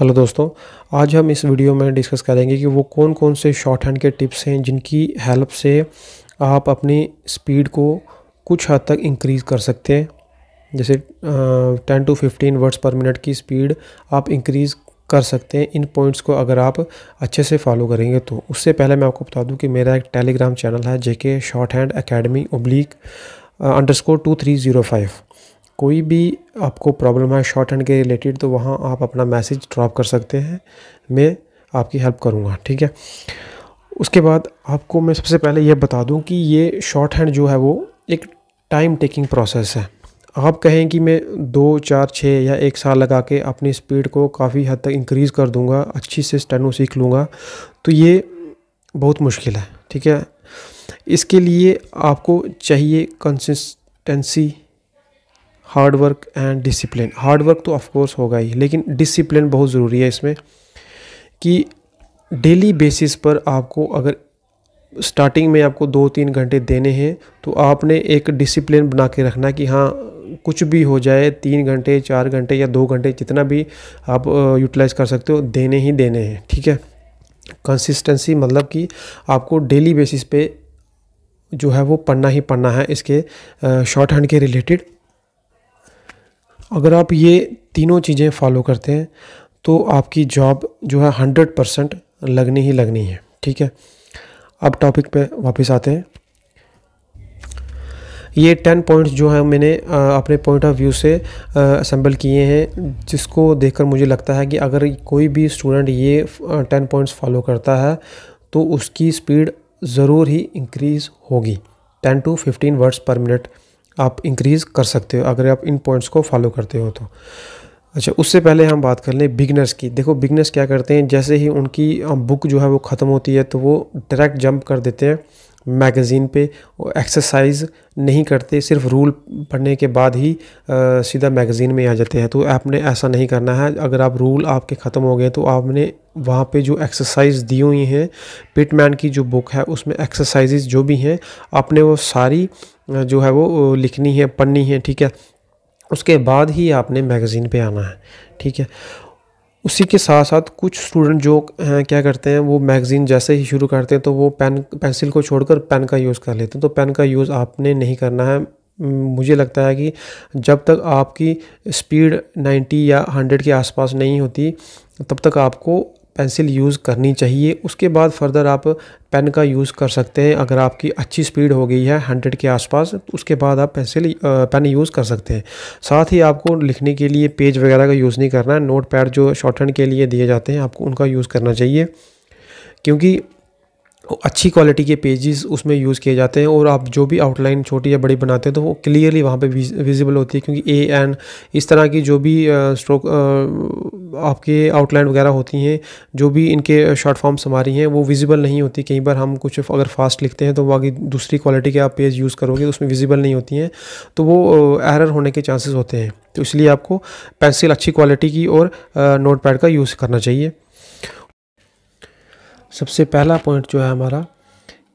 hello दोस्तों आज हम इस वीडियो में डिस्कस करेंगे कि वो कौन कौन से शॉर्ट हैंड के टिप्स हैं जिनकी हेल्प से आप अपनी स्पीड को कुछ हद तक इंक्रीज़ कर सकते हैं जैसे ten to fifteen words per minute की स्पीड आप इंक्रीज़ कर सकते हैं इन पॉइंट्स को अगर आप अच्छे से फॉलो करेंगे तो उससे पहले मैं आपको बता दूँ कि मेरा एक टेलीग्राम चैनल है JK shorthand academy public underscore two three zero five कोई भी आपको प्रॉब्लम है शॉर्ट हैंड के रिलेटेड तो वहाँ आप अपना मैसेज ड्रॉप कर सकते हैं मैं आपकी हेल्प करूँगा ठीक है उसके बाद आपको मैं सबसे पहले यह बता दूँ कि ये शॉर्ट हैंड जो है वो एक टाइम टेकिंग प्रोसेस है आप कहें कि मैं दो चार छः या एक साल लगा के अपनी स्पीड को काफ़ी हद तक इंक्रीज़ कर दूंगा अच्छी से स्टेनो सीख लूँगा तो ये बहुत मुश्किल है ठीक है इसके लिए आपको चाहिए consistency hard work and discipline hard work तो ऑफकोर्स होगा ही लेकिन डिसिप्लिन बहुत ज़रूरी है इसमें कि डेली बेसिस पर आपको अगर स्टार्टिंग में आपको दो तीन घंटे देने हैं तो आपने एक डिसिप्लिन बना के रखना कि हाँ कुछ भी हो जाए तीन घंटे चार घंटे या दो घंटे जितना भी आप यूटिलाइज़ कर सकते हो देने ही देने हैं ठीक है कंसिस्टेंसी मतलब कि आपको डेली बेसिस पे जो है वो पढ़ना ही पढ़ना है इसके शॉर्ट हैंड के रिलेटेड अगर आप ये तीनों चीज़ें फॉलो करते हैं तो आपकी जॉब जो है हंड्रेड परसेंट लगनी ही लगनी है ठीक है अब टॉपिक पे वापस आते हैं ये टेन पॉइंट्स जो है मैंने अपने पॉइंट ऑफ व्यू से असम्बल किए हैं जिसको देखकर मुझे लगता है कि अगर कोई भी स्टूडेंट ये टेन पॉइंट्स फॉलो करता है तो उसकी स्पीड ज़रूर ही इंक्रीज़ होगी ten to fifteen words per minute आप इंक्रीज़ कर सकते हो अगर आप इन पॉइंट्स को फॉलो करते हो तो अच्छा उससे पहले हम बात कर लें बिगनर्स की देखो बिगनर्स क्या करते हैं जैसे ही उनकी बुक जो है वो ख़त्म होती है तो वो डायरेक्ट जंप कर देते हैं मैगज़ीन पे एक्सरसाइज नहीं करते सिर्फ रूल पढ़ने के बाद ही आ, सीधा मैगज़ीन में आ जाते हैं तो आपने ऐसा नहीं करना है अगर आप रूल आपके ख़त्म हो गए तो आपने वहाँ पे जो एक्सरसाइज दी हुई हैं पिटमैन की जो बुक है उसमें एक्सरसाइजेज जो भी हैं आपने वो सारी जो है वो लिखनी है पढ़नी है ठीक है उसके बाद ही आपने मैगज़ीन पे आना है ठीक है उसी के साथ साथ कुछ स्टूडेंट जो क्या करते हैं वो मैगज़ीन जैसे ही शुरू करते हैं तो वो पेन पेंसिल को छोड़कर पेन का यूज़ कर लेते हैं तो पेन का यूज़ आपने नहीं करना है मुझे लगता है कि जब तक आपकी स्पीड 90 या 100 के आसपास नहीं होती तब तक आपको पेंसिल यूज़ करनी चाहिए उसके बाद फर्दर आप पेन का यूज़ कर सकते हैं अगर आपकी अच्छी स्पीड हो गई है हंड्रेड के आसपास तो उसके बाद आप पेंसिल पेन यूज़ कर सकते हैं साथ ही आपको लिखने के लिए पेज वगैरह का यूज़ नहीं करना है नोट पैड जो शॉर्ट हैंड के लिए दिए जाते हैं आपको उनका यूज़ करना चाहिए क्योंकि अच्छी क्वालिटी के पेजेस उसमें यूज़ किए जाते हैं और आप जो भी आउटलाइन छोटी या बड़ी बनाते हैं तो वो क्लियरली वहाँ पे विजिबल होती है क्योंकि ए एन इस तरह की जो भी स्ट्रोक आपके आउटलाइन वगैरह होती हैं जो भी इनके शॉर्ट फॉर्म्स हमारी हैं वो विजिबल नहीं होती कई बार हम कुछ अगर फास्ट लिखते हैं तो बाकी दूसरी क्वालिटी के आप पेज यूज़ करोगे तो उसमें विजिबल नहीं होती हैं तो वो एरर होने के चांसेस होते हैं तो इसलिए आपको पेंसिल अच्छी क्वालिटी की और नोट पैड का यूज़ करना चाहिए सबसे पहला पॉइंट जो है हमारा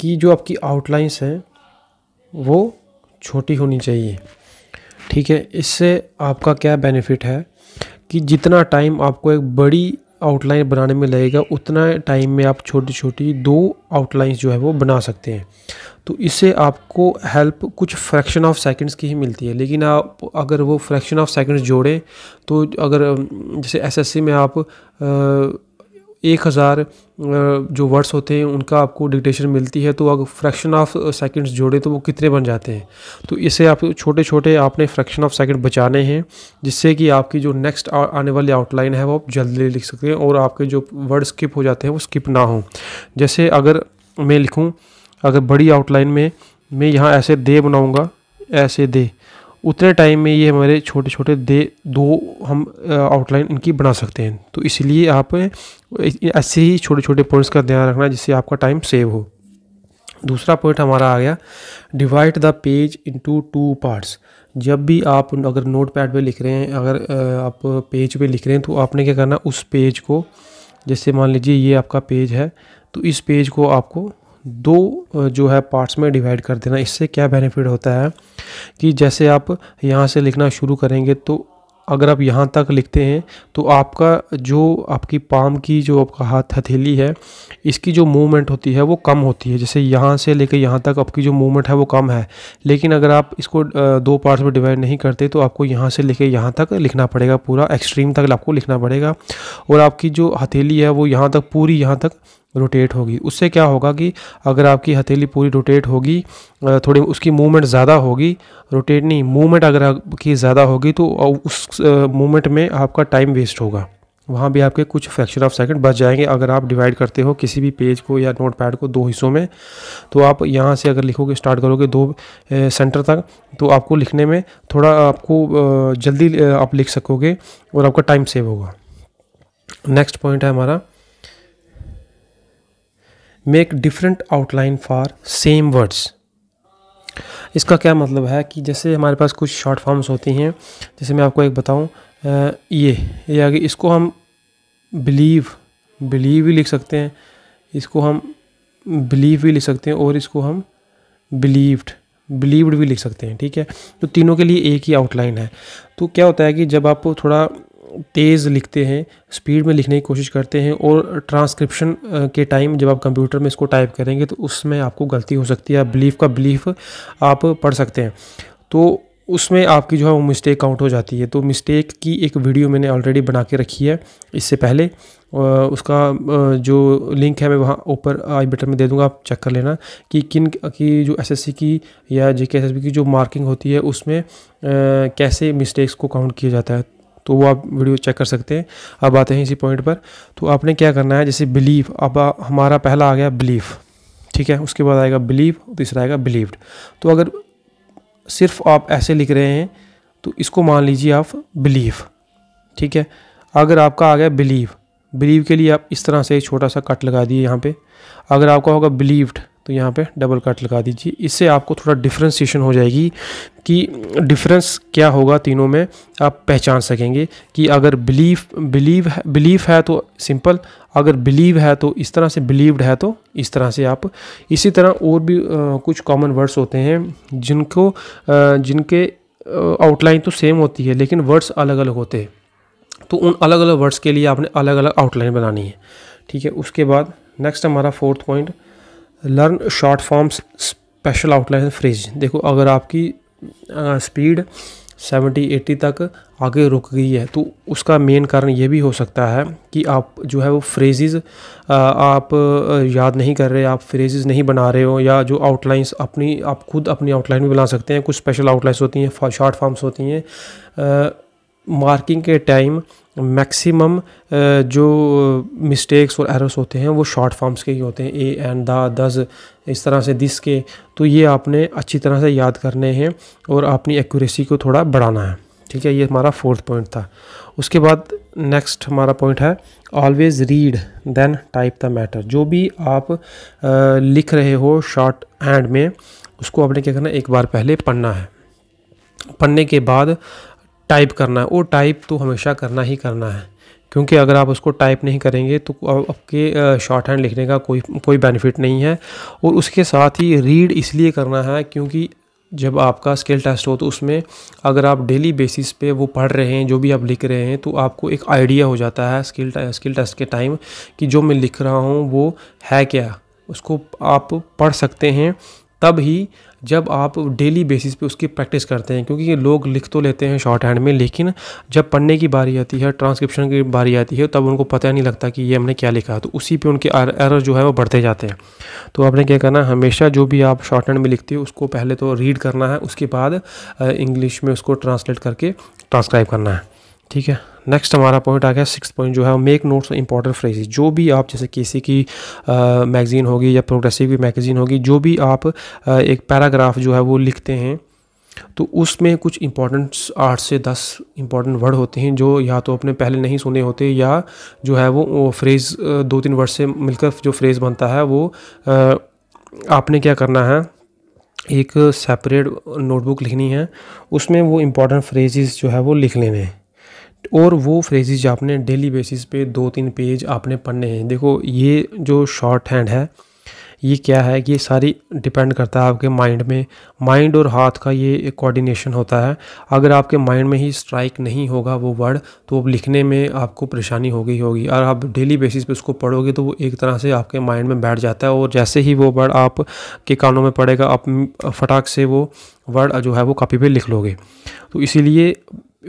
कि जो आपकी आउटलाइंस हैं वो छोटी होनी चाहिए ठीक है इससे आपका क्या बेनिफिट है कि जितना टाइम आपको एक बड़ी आउटलाइन बनाने में लगेगा उतना टाइम में आप छोटी छोटी दो आउटलाइंस जो है वो बना सकते हैं तो इससे आपको हेल्प कुछ फ्रैक्शन ऑफ सेकंड्स की ही मिलती है लेकिन आप अगर वो फ्रैक्शन ऑफ सेकंड्स जोड़ें तो अगर जैसे एसएससी में आप आ, एक हज़ार जो वर्ड्स होते हैं उनका आपको डिक्टेशन मिलती है तो अगर फ्रैक्शन ऑफ सेकंड्स जोड़े तो वो कितने बन जाते हैं तो इसे आप छोटे छोटे आपने फ्रैक्शन ऑफ सेकंड बचाने हैं जिससे कि आपकी जो नेक्स्ट आने वाली आउटलाइन है वो आप जल्दी लिख सकते हैं और आपके जो वर्ड स्किप हो जाते हैं वो स्किप ना हो जैसे अगर मैं लिखूँ अगर बड़ी आउटलाइन में मैं यहाँ ऐसे दे बनाऊँगा ऐसे दे उतने टाइम में ये हमारे छोटे छोटे दे दो हम आउटलाइन इनकी बना सकते हैं तो इसलिए आप ऐसे ही छोटे छोटे पॉइंट्स का ध्यान रखना जिससे आपका टाइम सेव हो दूसरा पॉइंट हमारा आ गया divide the page into two parts जब भी आप अगर नोट पैड पर लिख रहे हैं अगर आप पेज पे लिख रहे हैं तो आपने क्या करना उस पेज को जैसे मान लीजिए ये आपका पेज है तो इस पेज को आपको दो जो है पार्ट्स में डिवाइड कर देना इससे क्या बेनिफिट होता है कि जैसे आप यहाँ से लिखना शुरू करेंगे तो अगर आप यहाँ तक लिखते हैं तो आपका जो आपकी पाम की जो आपका हाथ हथेली है इसकी जो मूवमेंट होती है वो कम होती है जैसे यहाँ से लेकर यहाँ तक आपकी जो मूवमेंट है वो कम है लेकिन अगर आप इसको दो पार्ट्स में डिवाइड नहीं करते तो आपको यहाँ से लेकर यहाँ तक लिखना पड़ेगा पूरा एक्सट्रीम तक आपको लिखना पड़ेगा और आपकी जो हथेली है वो यहाँ तक पूरी यहाँ तक रोटेट होगी उससे क्या होगा कि अगर आपकी हथेली पूरी रोटेट होगी थोड़ी उसकी मूवमेंट ज़्यादा होगी रोटेट नहीं मूवमेंट अगर आपकी ज़्यादा होगी तो उस मूवमेंट में आपका टाइम वेस्ट होगा वहाँ भी आपके कुछ फ्रैक्शन ऑफ सेकंड बच जाएंगे अगर आप डिवाइड करते हो किसी भी पेज को या नोट पैड को दो हिस्सों में तो आप यहाँ से अगर लिखोगे स्टार्ट करोगे दो ए, सेंटर तक तो आपको लिखने में थोड़ा आपको जल्दी आप लिख सकोगे और आपका टाइम सेव होगा नेक्स्ट पॉइंट है हमारा make different outline for same words इसका क्या मतलब है कि जैसे हमारे पास कुछ शॉर्ट फॉर्म्स होती हैं जैसे मैं आपको एक बताऊं ये ये आगे इसको हम बिलीव बिलीव भी लिख सकते हैं इसको हम बिलीव भी लिख सकते हैं और इसको हम बिलीव्ड बिलीव्ड भी लिख सकते हैं ठीक है तो तीनों के लिए एक ही आउटलाइन है तो क्या होता है कि जब आप थोड़ा तेज़ लिखते हैं स्पीड में लिखने की कोशिश करते हैं और ट्रांसक्रिप्शन के टाइम जब आप कंप्यूटर में इसको टाइप करेंगे तो उसमें आपको गलती हो सकती है आप बिलीफ का बिलीफ आप पढ़ सकते हैं तो उसमें आपकी जो है वो मिस्टेक काउंट हो जाती है तो मिस्टेक की एक वीडियो मैंने ऑलरेडी बना के रखी है इससे पहले उसका जो लिंक है मैं वहाँ ऊपर आई बटन में दे दूँगा आप चेक कर लेना कि किन की जो एसएससी की या जे की जो मार्किंग होती है उसमें कैसे मिस्टेक्स को काउंट किया जाता है तो वो आप वीडियो चेक कर सकते हैं अब आते हैं इसी पॉइंट पर तो आपने क्या करना है जैसे बिलीव अब हमारा पहला आ गया बिलीफ ठीक है उसके बाद आएगा बिलीव तीसरा आएगा बिलीव्ड तो अगर सिर्फ आप ऐसे लिख रहे हैं तो इसको मान लीजिए आप बिलीव ठीक है अगर आपका आ गया बिलीव बिलीव के लिए आप इस तरह से एक छोटा सा कट लगा दिए यहाँ पे अगर आपका होगा बिलीव्ड तो यहाँ पे डबल कट लगा दीजिए इससे आपको थोड़ा डिफ्रेंसीशन हो जाएगी कि डिफरेंस क्या होगा तीनों में आप पहचान सकेंगे कि अगर बिलीव बिलीव बिलीव है तो सिंपल अगर बिलीव है तो इस तरह से बिलीव्ड है तो इस तरह से आप इसी तरह और भी आ, कुछ कॉमन वर्ड्स होते हैं जिनको आ, जिनके आउटलाइन तो सेम होती है लेकिन वर्ड्स अलग अलग होते हैं तो उन अलग अलग वर्ड्स के लिए आपने अलग अलग आउटलाइन बनानी है ठीक है उसके बाद नेक्स्ट हमारा fourth point learn short forms special outline phrase देखो अगर आपकी स्पीड सेवेंटी एटी तक आगे रुक गई है तो उसका मेन कारण ये भी हो सकता है कि आप जो है वो फ्रेजेस आप याद नहीं कर रहे आप फ्रेजेस नहीं बना रहे हो या जो आउटलाइंस अपनी आप खुद अपनी आउटलाइन भी बना सकते हैं कुछ स्पेशल आउटलाइंस होती हैं शॉर्ट फॉर्म्स होती हैं मार्किंग के टाइम मैक्सिमम जो मिस्टेक्स और एरर्स होते हैं वो शॉर्ट फॉर्म्स के ही होते हैं ए एंड दा दस इस तरह से दिस के तो ये आपने अच्छी तरह से याद करने हैं और अपनी एक्यूरेसी को थोड़ा बढ़ाना है ठीक है ये हमारा फोर्थ पॉइंट था उसके बाद नेक्स्ट हमारा पॉइंट है always read then type the matter जो भी आप लिख रहे हो शॉर्ट हैंड में उसको आपने क्या करना है एक बार पहले पढ़ना है पढ़ने के बाद टाइप करना है वो टाइप तो हमेशा करना ही करना है क्योंकि अगर आप उसको टाइप नहीं करेंगे तो आपके शॉर्ट हैंड लिखने का कोई कोई बेनिफिट नहीं है और उसके साथ ही रीड इसलिए करना है क्योंकि जब आपका स्किल टेस्ट हो तो उसमें अगर आप डेली बेसिस पे वो पढ़ रहे हैं जो भी आप लिख रहे हैं तो आपको एक आइडिया हो जाता है स्किल स्किल टेस्ट के टाइम कि जो मैं लिख रहा हूँ वो है क्या उसको आप पढ़ सकते हैं तब ही जब आप डेली बेसिस पे उसकी प्रैक्टिस करते हैं क्योंकि ये लोग लिख तो लेते हैं शॉर्ट हैंड में लेकिन जब पढ़ने की बारी आती है ट्रांसक्रिप्शन की बारी आती है तब उनको पता नहीं लगता कि ये हमने क्या लिखा तो उसी पर उनके एरर er-, जो है वो बढ़ते जाते हैं तो आपने क्या करना हमेशा जो भी आप शॉर्ट हैंड में लिखते हो उसको पहले तो रीड करना है उसके बाद इंग्लिश में उसको ट्रांसलेट करके ट्रांसक्राइब करना है ठीक है नेक्स्ट हमारा पॉइंट आ गया सिक्स पॉइंट जो है मेक नोट्स इंपॉर्टेंट फ्रेजेस जो भी आप जैसे किसी की मैगज़ीन होगी या प्रोग्रेसिव की मैगज़ीन होगी जो भी आप आ, एक पैराग्राफ जो है वो लिखते हैं तो उसमें कुछ इंपॉर्टेंट्स आठ से दस इंपॉर्टेंट वर्ड होते हैं जो या तो अपने पहले नहीं सुने होते या जो है वो फ्रेज़ दो तीन वर्ड से मिलकर जो फ्रेज़ बनता है वो आ, आपने क्या करना है एक सेपरेट नोटबुक लिखनी है उसमें वो इम्पॉर्टेंट फ्रेजेस जो है वो लिख लेने हैं और वो फ्रेजेज आपने डेली बेसिस पे दो तीन पेज आपने पढ़ने हैं देखो ये जो शॉर्ट हैंड है ये क्या है कि ये सारी डिपेंड करता है आपके माइंड में माइंड और हाथ का ये एक कोऑर्डिनेशन होता है अगर आपके माइंड में ही स्ट्राइक नहीं होगा वो वर्ड तो लिखने में आपको परेशानी हो गई होगी और आप डेली बेसिस पे उसको पढ़ोगे तो वो एक तरह से आपके माइंड में बैठ जाता है और जैसे ही वो वर्ड आप के कानों में पड़ेगा आप फटाक से वो वर्ड जो है वो कापी पर लिख लोगे तो इसीलिए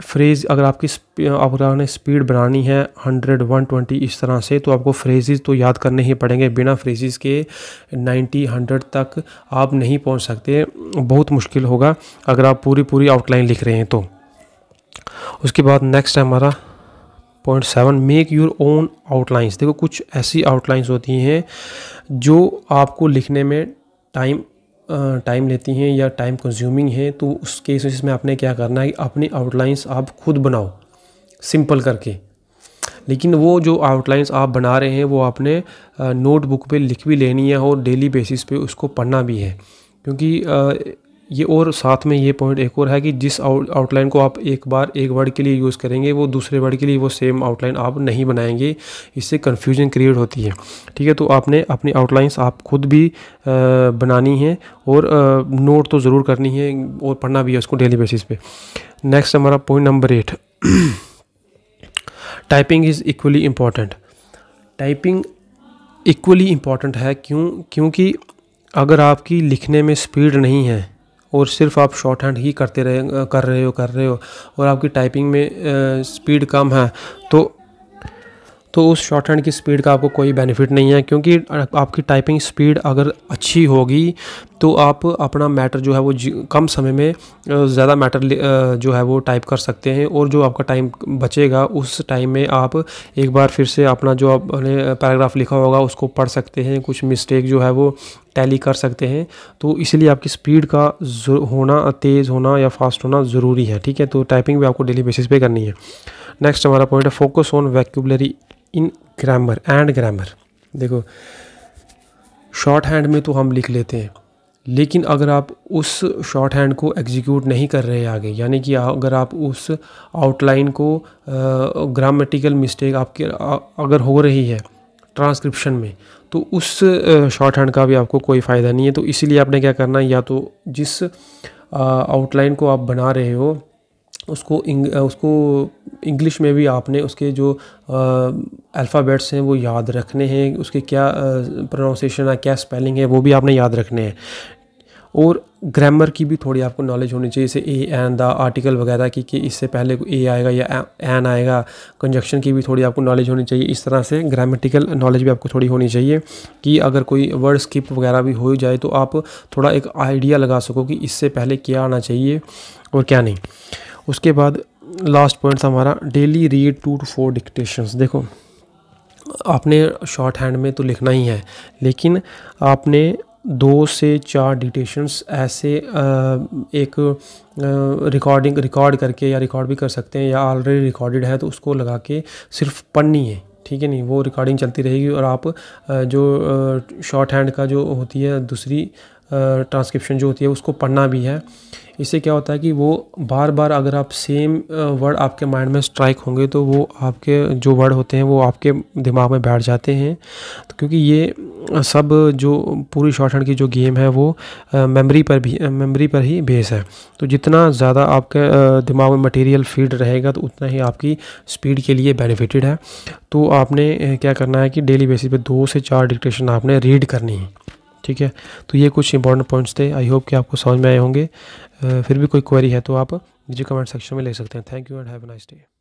फ्रेज अगर आपकी अगर आपने स्पीड बनानी है हंड्रेड वन ट्वेंटी इस तरह से तो आपको फ्रेजेस तो याद करने ही पड़ेंगे बिना फ्रेजेस के नाइन्टी हंड्रेड तक आप नहीं पहुंच सकते बहुत मुश्किल होगा अगर आप पूरी पूरी आउटलाइन लिख रहे हैं तो उसके बाद नेक्स्ट है हमारा point seven make your own outlines देखो कुछ ऐसी आउटलाइंस होती हैं जो आपको लिखने में टाइम टाइम लेती हैं या टाइम कंज्यूमिंग है तो उस केस में आपने क्या करना है अपनी आउटलाइंस आप खुद बनाओ सिंपल करके लेकिन वो जो आउटलाइंस आप बना रहे हैं वो आपने नोटबुक पे लिख भी लेनी है और डेली बेसिस पे उसको पढ़ना भी है क्योंकि ये और साथ में ये पॉइंट एक और है कि जिस आउटलाइन को आप एक बार एक वर्ड के लिए यूज़ करेंगे वो दूसरे वर्ड के लिए वो सेम आउटलाइन आप नहीं बनाएंगे इससे कन्फ्यूजन क्रिएट होती है ठीक है तो आपने अपनी आउटलाइंस आप खुद भी आ, बनानी है और आ, नोट तो ज़रूर करनी है और पढ़ना भी है उसको डेली बेसिस पे नेक्स्ट हमारा point number eight typing is equally important typing equally important है क्यों क्योंकि अगर आपकी लिखने में स्पीड नहीं है और सिर्फ आप शॉर्ट हैंड ही करते रहे कर रहे हो कर रहे हो और आपकी टाइपिंग में स्पीड कम है तो तो उस शॉर्ट हैंड की स्पीड का आपको कोई बेनिफिट नहीं है क्योंकि आपकी टाइपिंग स्पीड अगर अच्छी होगी तो आप अपना मैटर जो है वो कम समय में ज़्यादा मैटर जो है वो टाइप कर सकते हैं और जो आपका टाइम बचेगा उस टाइम में आप एक बार फिर से अपना जो आपने पैराग्राफ लिखा होगा उसको पढ़ सकते हैं कुछ मिस्टेक जो है वो टैली कर सकते हैं तो इसलिए आपकी स्पीड का होना तेज़ होना या फास्ट होना ज़रूरी है ठीक है तो टाइपिंग भी आपको डेली बेसिस पे करनी है नेक्स्ट हमारा पॉइंट है focus on vocabulary in grammar and grammar देखो शॉर्ट हैंड में तो हम लिख लेते हैं लेकिन अगर आप उस शॉर्ट हैंड को एग्जीक्यूट नहीं कर रहे आगे यानी कि अगर आप उस आउटलाइन को ग्रामेटिकल मिस्टेक आपके अगर हो रही है ट्रांसक्रिप्शन में तो उस शॉर्ट हैंड का भी आपको कोई फ़ायदा नहीं है तो इसीलिए आपने क्या करना है या तो जिस आउटलाइन को आप बना रहे हो उसको इंग, उसको इंग्लिश में भी आपने उसके जो अल्फ़ाबेट्स हैं वो याद रखने हैं उसके क्या प्रोनाउंसिएशन है क्या स्पेलिंग है वो भी आपने याद रखने हैं और ग्रामर की भी थोड़ी आपको नॉलेज होनी चाहिए जैसे ए एन द आर्टिकल वगैरह की कि इससे पहले ए आएगा या एन आएगा कंजक्शन की भी थोड़ी आपको नॉलेज होनी चाहिए इस तरह से ग्रामेटिकल नॉलेज भी आपको थोड़ी होनी चाहिए कि अगर कोई वर्ड स्किप वगैरह भी हो जाए तो आप थोड़ा एक आइडिया लगा सको कि इससे पहले क्या आना चाहिए और क्या नहीं उसके बाद लास्ट पॉइंट हमारा daily read two to four dictations देखो आपने शॉर्ट हैंड में तो लिखना ही है लेकिन आपने दो से चार डिटेशंस ऐसे एक रिकॉर्डिंग रिकॉर्ड करके या रिकॉर्ड भी कर सकते हैं या ऑलरेडी रिकॉर्डेड है तो उसको लगा के सिर्फ पढ़नी है ठीक है नहीं वो रिकॉर्डिंग चलती रहेगी और आप जो शॉर्ट हैंड का जो होती है दूसरी ट्रांसक्रिप्शन जो होती है उसको पढ़ना भी है इससे क्या होता है कि वो बार बार अगर आप सेम वर्ड आपके माइंड में स्ट्राइक होंगे तो वो आपके जो वर्ड होते हैं वो आपके दिमाग में बैठ जाते हैं तो क्योंकि ये सब जो पूरी शॉर्ट हैंड की जो गेम है वो मेमोरी पर भी मेमोरी पर ही बेस है तो जितना ज़्यादा आपके दिमाग में मटेरियल फीड रहेगा तो उतना ही आपकी स्पीड के लिए बेनिफिटेड है तो आपने क्या करना है कि डेली बेसिस पे दो से चार डिक्टेशन आपने रीड करनी है ठीक है तो ये कुछ इंपॉर्टेंट पॉइंट्स थे आई होप कि आपको समझ में आए होंगे फिर भी कोई क्वेरी है तो आप मुझे कमेंट सेक्शन में ले सकते हैं thank you and have nice day